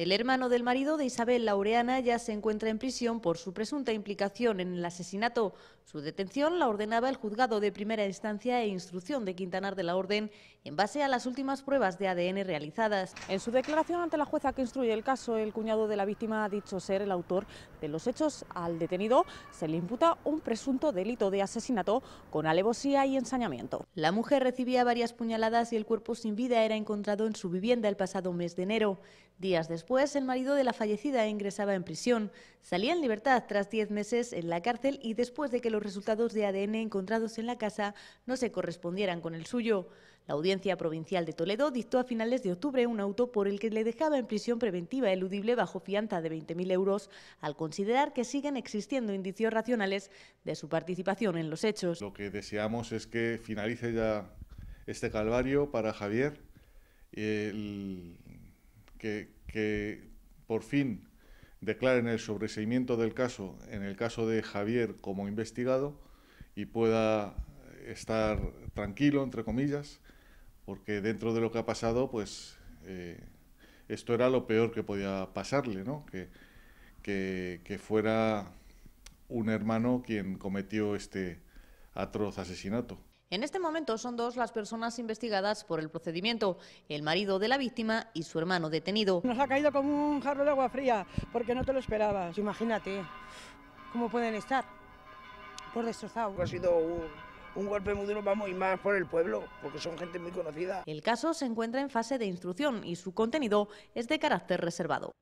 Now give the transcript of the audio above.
El hermano del marido de Isabel Laureana ya se encuentra en prisión por su presunta implicación en el asesinato. Su detención la ordenaba el juzgado de primera instancia e instrucción de Quintanar de la Orden en base a las últimas pruebas de ADN realizadas. En su declaración ante la jueza que instruye el caso, el cuñado de la víctima ha dicho ser el autor de los hechos. Al detenido se le imputa un presunto delito de asesinato con alevosía y ensañamiento. La mujer recibía varias puñaladas y el cuerpo sin vida era encontrado en su vivienda el pasado mes de enero. Días después, el marido de la fallecida ingresaba en prisión. Salía en libertad tras diez meses en la cárcel y después de que los resultados de ADN encontrados en la casa no se correspondieran con el suyo. La Audiencia Provincial de Toledo dictó a finales de octubre un auto por el que le dejaba en prisión preventiva eludible bajo fianza de 20.000 euros, al considerar que siguen existiendo indicios racionales de su participación en los hechos. Lo que deseamos es que finalice ya este calvario para Javier. El que, por fin declaren el sobreseimiento del caso, en el caso de Javier como investigado, y pueda estar tranquilo, entre comillas, porque dentro de lo que ha pasado, pues eh, esto era lo peor que podía pasarle, ¿no? que, fuera un hermano quien cometió este atroz asesinato. En este momento son dos las personas investigadas por el procedimiento, el marido de la víctima y su hermano detenido. Nos ha caído como un jarro de agua fría, porque no te lo esperabas. Imagínate cómo pueden estar, por destrozado. Ha sido un, un golpe muy duro, vamos, y más por el pueblo, porque son gente muy conocida. El caso se encuentra en fase de instrucción y su contenido es de carácter reservado.